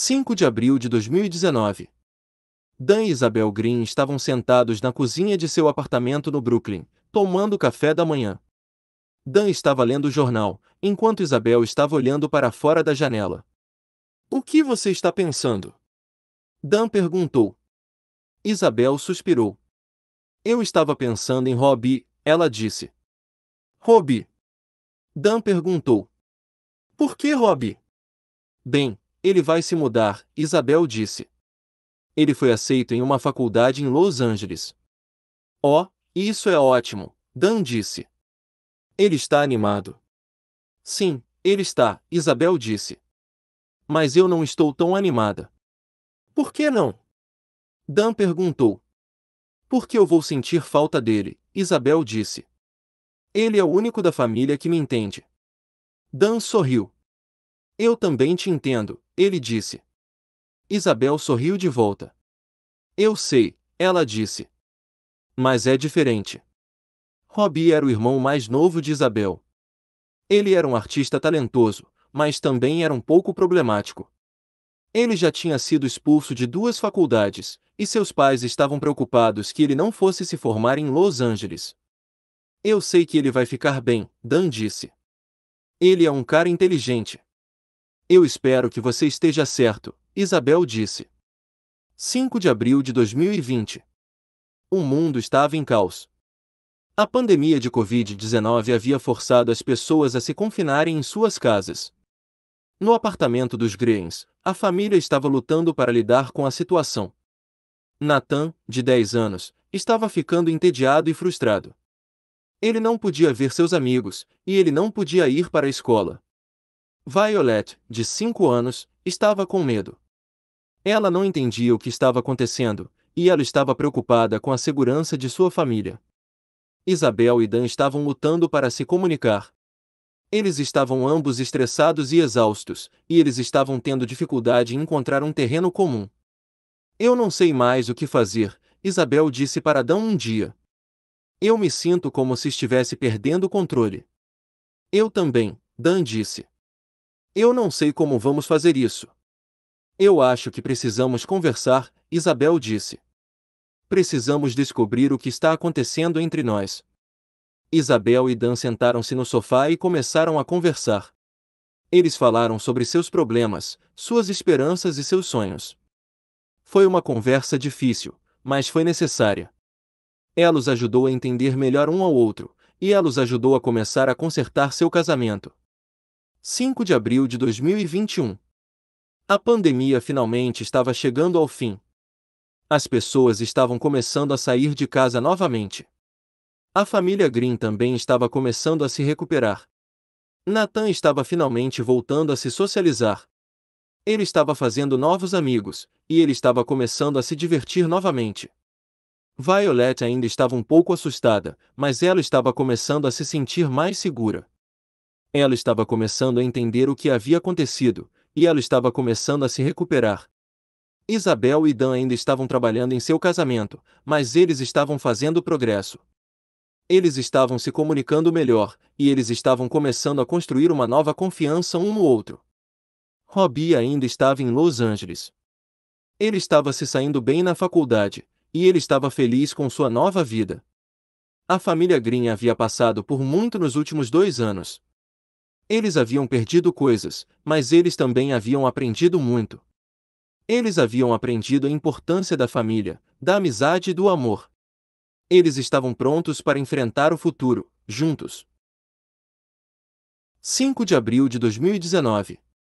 5 de abril de 2019. Dan e Isabel Green estavam sentados na cozinha de seu apartamento no Brooklyn, tomando café da manhã. Dan estava lendo o jornal, enquanto Isabel estava olhando para fora da janela. O que você está pensando? Dan perguntou. Isabel suspirou. Eu estava pensando em Robbie, ela disse. Robbie? Dan perguntou. Por que Robbie? Bem, ele vai se mudar, Isabel disse. Ele foi aceito em uma faculdade em Los Angeles. Oh, isso é ótimo, Dan disse. Ele está animado. Sim, ele está, Isabel disse. Mas eu não estou tão animada. Por que não? Dan perguntou. Porque eu vou sentir falta dele, Isabel disse. Ele é o único da família que me entende. Dan sorriu. Eu também te entendo, ele disse. Isabel sorriu de volta. Eu sei, ela disse. Mas é diferente. Robbie era o irmão mais novo de Isabel. Ele era um artista talentoso, mas também era um pouco problemático. Ele já tinha sido expulso de duas faculdades, e seus pais estavam preocupados que ele não fosse se formar em Los Angeles. Eu sei que ele vai ficar bem, Dan disse. Ele é um cara inteligente. Eu espero que você esteja certo, Isabel disse. 5 de abril de 2020. O mundo estava em caos. A pandemia de Covid-19 havia forçado as pessoas a se confinarem em suas casas. No apartamento dos Greens, a família estava lutando para lidar com a situação. Nathan, de 10 anos, estava ficando entediado e frustrado. Ele não podia ver seus amigos, e ele não podia ir para a escola. Violet, de cinco anos, estava com medo. Ela não entendia o que estava acontecendo, e ela estava preocupada com a segurança de sua família. Isabel e Dan estavam lutando para se comunicar. Eles estavam ambos estressados e exaustos, e eles estavam tendo dificuldade em encontrar um terreno comum. Eu não sei mais o que fazer, Isabel disse para Dan um dia. Eu me sinto como se estivesse perdendo o controle. Eu também, Dan disse. Eu não sei como vamos fazer isso. Eu acho que precisamos conversar, Isabel disse. Precisamos descobrir o que está acontecendo entre nós. Isabel e Dan sentaram-se no sofá e começaram a conversar. Eles falaram sobre seus problemas, suas esperanças e seus sonhos. Foi uma conversa difícil, mas foi necessária. Ela os ajudou a entender melhor um ao outro, e ela os ajudou a começar a consertar seu casamento. 5 de abril de 2021. A pandemia finalmente estava chegando ao fim. As pessoas estavam começando a sair de casa novamente. A família Green também estava começando a se recuperar. Nathan estava finalmente voltando a se socializar. Ele estava fazendo novos amigos, e ele estava começando a se divertir novamente. Violet ainda estava um pouco assustada, mas ela estava começando a se sentir mais segura. Ela estava começando a entender o que havia acontecido, e ela estava começando a se recuperar. Isabel e Dan ainda estavam trabalhando em seu casamento, mas eles estavam fazendo progresso. Eles estavam se comunicando melhor, e eles estavam começando a construir uma nova confiança um no outro. Robbie ainda estava em Los Angeles. Ele estava se saindo bem na faculdade, e ele estava feliz com sua nova vida. A família Green havia passado por muito nos últimos dois anos. Eles haviam perdido coisas, mas eles também haviam aprendido muito. Eles haviam aprendido a importância da família, da amizade e do amor. Eles estavam prontos para enfrentar o futuro, juntos. 5 de abril de 2019